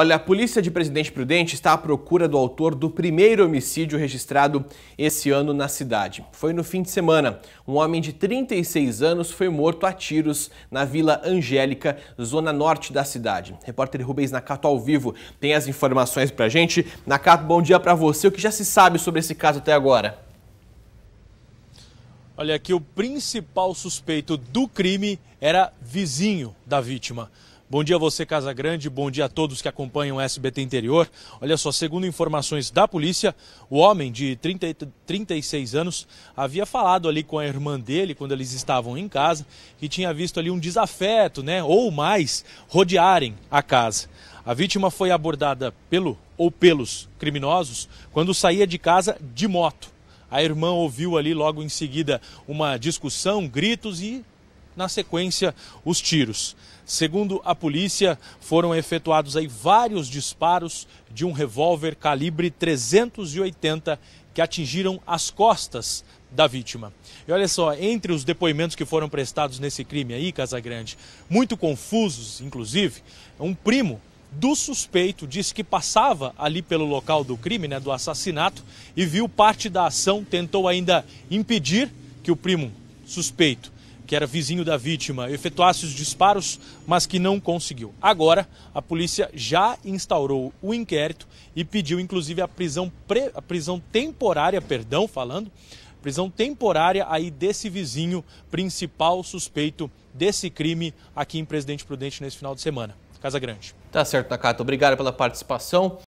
Olha, a polícia de Presidente Prudente está à procura do autor do primeiro homicídio registrado esse ano na cidade. Foi no fim de semana. Um homem de 36 anos foi morto a tiros na Vila Angélica, zona norte da cidade. Repórter Rubens Nakato ao vivo tem as informações pra gente. Nakato, bom dia para você. O que já se sabe sobre esse caso até agora? Olha, aqui o principal suspeito do crime era vizinho da vítima. Bom dia a você, Casa Grande. Bom dia a todos que acompanham o SBT Interior. Olha só, segundo informações da polícia, o homem de 30, 36 anos havia falado ali com a irmã dele, quando eles estavam em casa, que tinha visto ali um desafeto, né? Ou mais, rodearem a casa. A vítima foi abordada pelo ou pelos criminosos quando saía de casa de moto. A irmã ouviu ali logo em seguida uma discussão, gritos e na sequência, os tiros. Segundo a polícia, foram efetuados aí vários disparos de um revólver calibre 380 que atingiram as costas da vítima. E olha só, entre os depoimentos que foram prestados nesse crime aí, Casagrande, muito confusos, inclusive, um primo do suspeito disse que passava ali pelo local do crime, né, do assassinato, e viu parte da ação, tentou ainda impedir que o primo suspeito que era vizinho da vítima, efetuasse os disparos, mas que não conseguiu. Agora, a polícia já instaurou o inquérito e pediu inclusive a prisão, pre... a prisão temporária, perdão, falando, prisão temporária aí desse vizinho principal suspeito desse crime aqui em Presidente Prudente nesse final de semana. Casa Grande. Tá certo, Nakata. Obrigado pela participação.